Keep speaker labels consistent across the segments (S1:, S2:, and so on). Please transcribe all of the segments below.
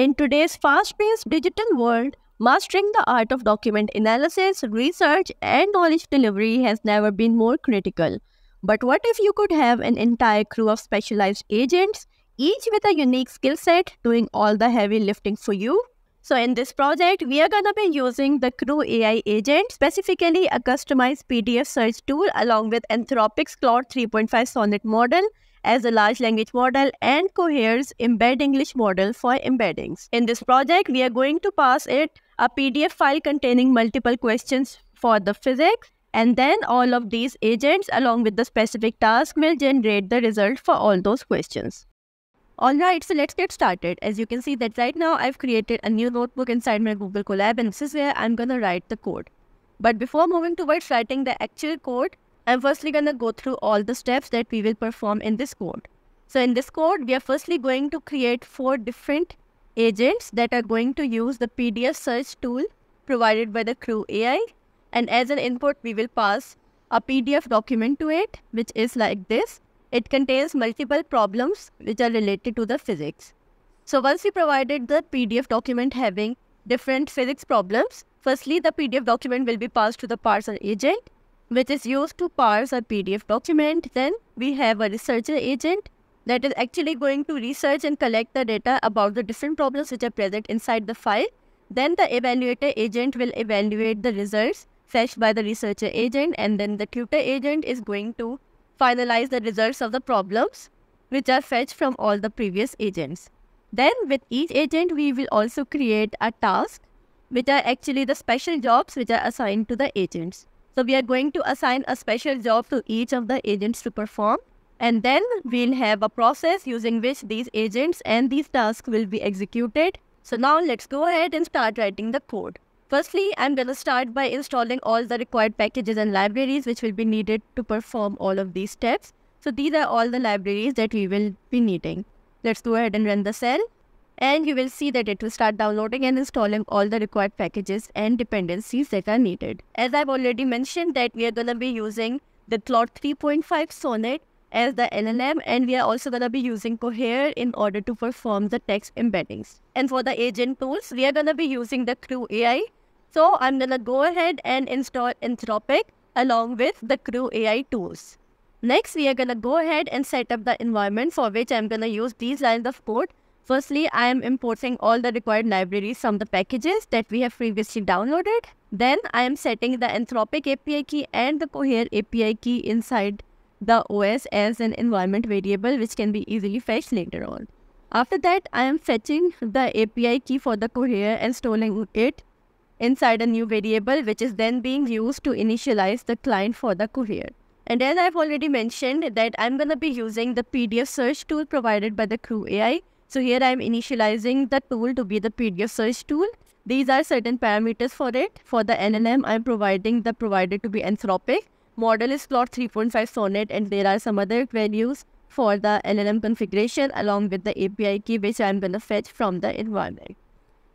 S1: In today's fast-paced digital world, mastering the art of document analysis, research, and knowledge delivery has never been more critical. But what if you could have an entire crew of specialized agents, each with a unique skill set, doing all the heavy lifting for you? So in this project, we are gonna be using the Crew AI agent, specifically a customized PDF search tool along with Anthropic's Claude 3.5 Sonnet model as a large language model and Cohere's Embed English model for embeddings. In this project, we are going to pass it a PDF file containing multiple questions for the physics and then all of these agents along with the specific task will generate the result for all those questions. Alright, so let's get started. As you can see that right now I've created a new notebook inside my Google Colab and this is where I'm gonna write the code. But before moving towards writing the actual code, I'm firstly going to go through all the steps that we will perform in this code. So in this code, we are firstly going to create four different agents that are going to use the PDF search tool provided by the Crew AI. And as an input, we will pass a PDF document to it, which is like this. It contains multiple problems which are related to the physics. So once we provided the PDF document having different physics problems, firstly, the PDF document will be passed to the parser agent which is used to parse a PDF document. Then we have a researcher agent that is actually going to research and collect the data about the different problems which are present inside the file. Then the evaluator agent will evaluate the results fetched by the researcher agent and then the tutor agent is going to finalize the results of the problems which are fetched from all the previous agents. Then with each agent, we will also create a task which are actually the special jobs which are assigned to the agents. So we are going to assign a special job to each of the agents to perform. And then we'll have a process using which these agents and these tasks will be executed. So now let's go ahead and start writing the code. Firstly, I'm going to start by installing all the required packages and libraries which will be needed to perform all of these steps. So these are all the libraries that we will be needing. Let's go ahead and run the cell and you will see that it will start downloading and installing all the required packages and dependencies that are needed. As I've already mentioned that we are going to be using the Cloud 3.5 Sonnet as the LLM and we are also going to be using Cohere in order to perform the text embeddings. And for the agent tools, we are going to be using the Crew AI. So I'm going to go ahead and install Anthropic along with the Crew AI tools. Next, we are going to go ahead and set up the environment for which I'm going to use these lines of code Firstly, I am importing all the required libraries from the packages that we have previously downloaded. Then I am setting the Anthropic API key and the Cohere API key inside the OS as an environment variable which can be easily fetched later on. After that, I am fetching the API key for the Cohere and storing it inside a new variable which is then being used to initialize the client for the Cohere. And as I've already mentioned that I'm going to be using the PDF search tool provided by the Crew AI so here I am initializing the tool to be the PDF search tool. These are certain parameters for it. For the LLM, I'm providing the provider to be Anthropic. Model is plot 3.5 Sonnet and there are some other values for the LLM configuration along with the API key which I'm going to fetch from the environment.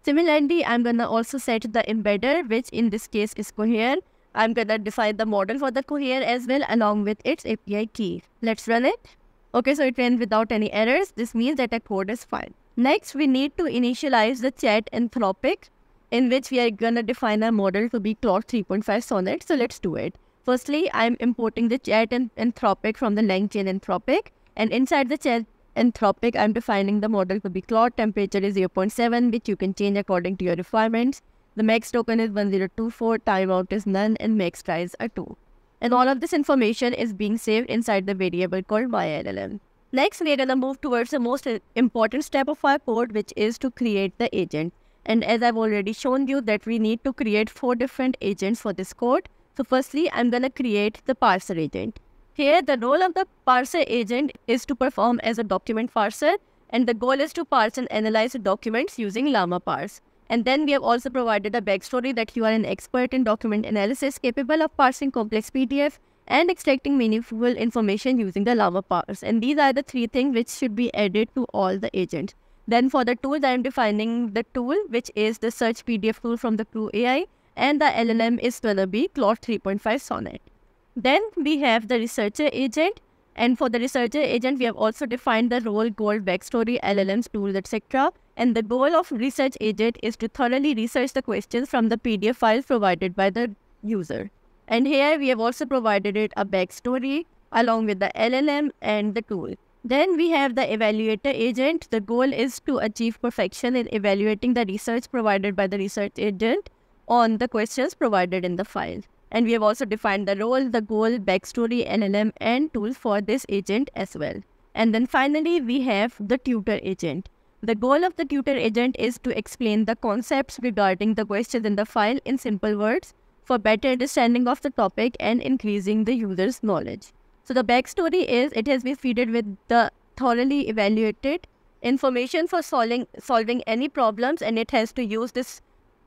S1: Similarly, I'm going to also set the embedder which in this case is Cohere. I'm going to define the model for the Cohere as well along with its API key. Let's run it. Okay, so it ran without any errors. This means that our code is fine. Next, we need to initialize the chat Anthropic in which we are going to define our model to be Claude 3.5 Sonnet. So let's do it. Firstly, I'm importing the chat and Anthropic from the LangChain Anthropic. And inside the chat Anthropic, I'm defining the model to be Claude. Temperature is 0.7, which you can change according to your requirements. The max token is 1024, timeout is none, and max price are 2. And all of this information is being saved inside the variable called myLLM. Next, we're going to move towards the most important step of our code, which is to create the agent. And as I've already shown you that we need to create four different agents for this code. So firstly, I'm going to create the parser agent. Here, the role of the parser agent is to perform as a document parser, and the goal is to parse and analyze documents using Llama parse. And then we have also provided a backstory that you are an expert in document analysis capable of parsing complex PDF and extracting meaningful information using the Lava powers. And these are the three things which should be added to all the agents. Then for the tools, I am defining the tool, which is the search PDF tool from the Crew AI, and the LLM is gonna be Claude 3.5 Sonnet. Then we have the researcher agent, and for the researcher agent, we have also defined the role, goal, backstory, LLMs, tools, etc and the goal of Research Agent is to thoroughly research the questions from the PDF files provided by the user. And here we have also provided it a backstory along with the LLM and the tool. Then we have the evaluator agent. The goal is to achieve perfection in evaluating the research provided by the research agent on the questions provided in the file. And we have also defined the role, the goal, backstory, LLM, and tool for this agent as well. And then finally, we have the tutor agent. The goal of the tutor agent is to explain the concepts regarding the questions in the file in simple words for better understanding of the topic and increasing the user's knowledge. So the backstory is it has been fed with the thoroughly evaluated information for solving, solving any problems and it has to use this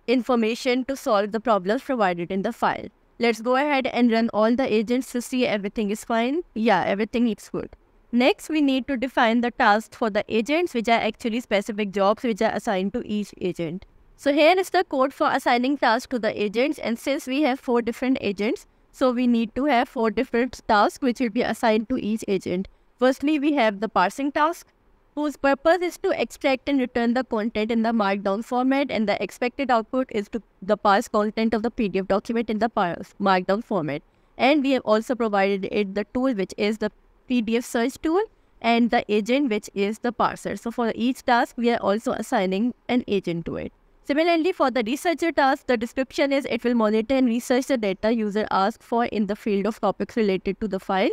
S1: information to solve the problems provided in the file. Let's go ahead and run all the agents to see everything is fine. Yeah, everything looks good. Next, we need to define the tasks for the agents, which are actually specific jobs which are assigned to each agent. So here is the code for assigning tasks to the agents. And since we have four different agents, so we need to have four different tasks which will be assigned to each agent. Firstly, we have the parsing task, whose purpose is to extract and return the content in the markdown format and the expected output is to the parse content of the PDF document in the markdown format. And we have also provided it the tool which is the PDF search tool and the agent which is the parser. So for each task, we are also assigning an agent to it. Similarly, for the researcher task, the description is it will monitor and research the data user asked for in the field of topics related to the file.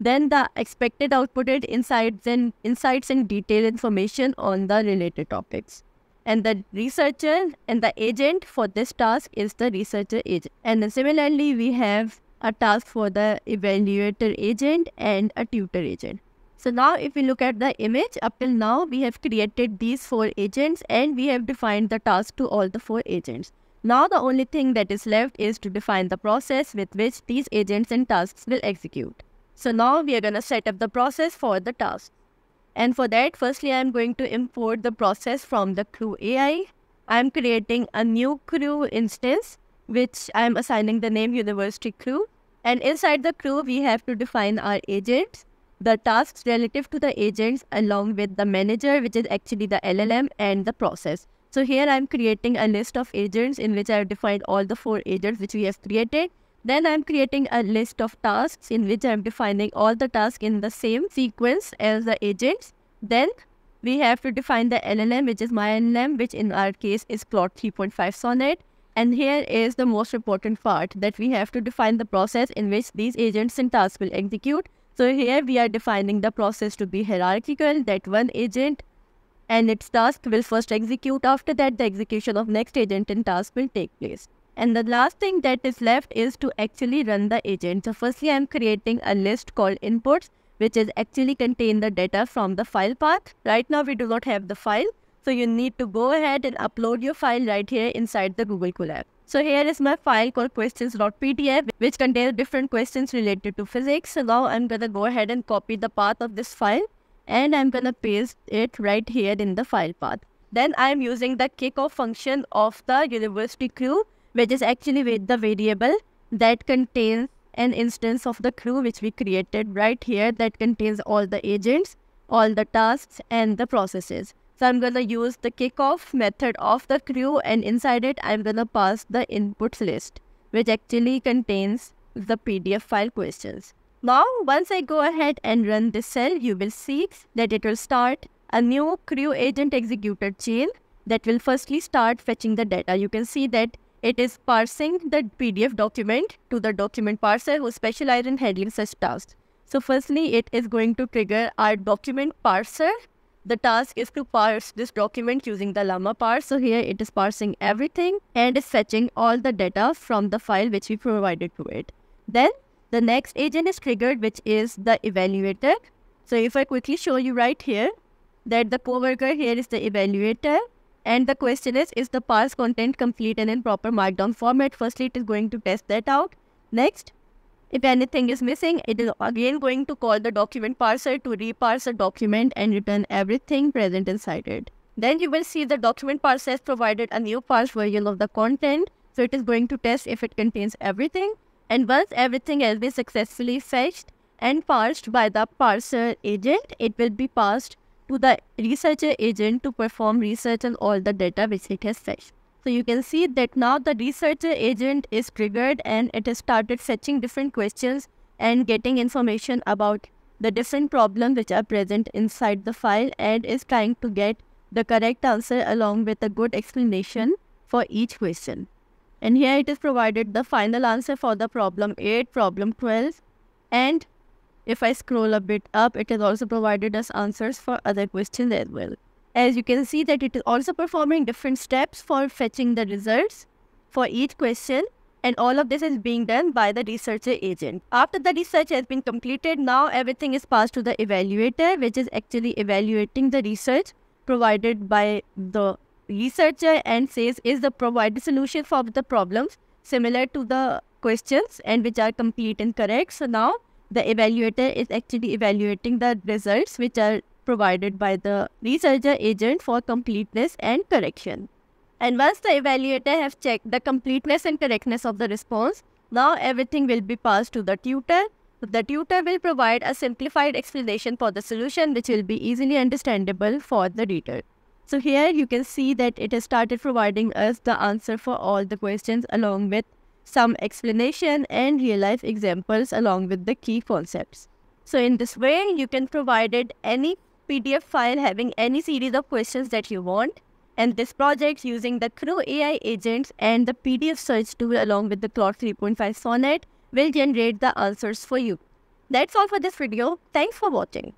S1: Then the expected outputted insights and insights and detailed information on the related topics. And the researcher and the agent for this task is the researcher agent. And similarly, we have a task for the evaluator agent and a tutor agent. So now if we look at the image, up till now we have created these four agents and we have defined the task to all the four agents. Now the only thing that is left is to define the process with which these agents and tasks will execute. So now we are going to set up the process for the task. And for that, firstly, I'm going to import the process from the crew AI. I'm creating a new crew instance, which I'm assigning the name university crew. And inside the crew, we have to define our agents, the tasks relative to the agents, along with the manager, which is actually the LLM, and the process. So here I'm creating a list of agents in which I've defined all the four agents which we have created. Then I'm creating a list of tasks in which I'm defining all the tasks in the same sequence as the agents. Then we have to define the LLM, which is my LLM, which in our case is Plot 3.5 Sonnet. And here is the most important part that we have to define the process in which these agents and tasks will execute. So here we are defining the process to be hierarchical that one agent and its task will first execute. After that, the execution of next agent and task will take place. And the last thing that is left is to actually run the agent. So firstly, I'm creating a list called inputs, which is actually contain the data from the file path. Right now, we do not have the file. So you need to go ahead and upload your file right here inside the Google Colab. So here is my file called questions.pdf which contains different questions related to physics. So now I'm going to go ahead and copy the path of this file and I'm going to paste it right here in the file path. Then I'm using the kickoff function of the university crew which is actually with the variable that contains an instance of the crew which we created right here that contains all the agents, all the tasks and the processes. So I'm going to use the kickoff method of the crew and inside it I'm going to pass the inputs list which actually contains the PDF file questions. Now once I go ahead and run this cell you will see that it will start a new crew agent executor chain that will firstly start fetching the data. You can see that it is parsing the PDF document to the document parser who specializes in handling such tasks. So firstly, it is going to trigger our document parser the task is to parse this document using the llama parse. So here it is parsing everything and is fetching all the data from the file which we provided to it. Then the next agent is triggered which is the evaluator. So if I quickly show you right here that the coworker here is the evaluator and the question is, is the parse content complete and in proper markdown format? Firstly, it is going to test that out. Next, if anything is missing, it is again going to call the document parser to reparse the document and return everything present inside it. Then you will see the document parser has provided a new parsed version of the content. So it is going to test if it contains everything. And once everything has been successfully fetched and parsed by the parser agent, it will be passed to the researcher agent to perform research on all the data which it has fetched. So you can see that now the researcher agent is triggered and it has started fetching different questions and getting information about the different problems which are present inside the file and is trying to get the correct answer along with a good explanation for each question. And here it is provided the final answer for the problem 8, problem 12 and if I scroll a bit up, it has also provided us answers for other questions as well. As you can see that it is also performing different steps for fetching the results for each question and all of this is being done by the researcher agent. After the research has been completed, now everything is passed to the evaluator which is actually evaluating the research provided by the researcher and says is the provided solution for the problems similar to the questions and which are complete and correct. So now the evaluator is actually evaluating the results which are provided by the researcher agent for completeness and correction. And once the evaluator has checked the completeness and correctness of the response, now everything will be passed to the tutor. The tutor will provide a simplified explanation for the solution which will be easily understandable for the reader. So here you can see that it has started providing us the answer for all the questions along with some explanation and real life examples along with the key concepts. So in this way, you can provide it any PDF file having any series of questions that you want. And this project using the Crow AI agents and the PDF search tool along with the Claude 3.5 Sonnet will generate the answers for you. That's all for this video. Thanks for watching.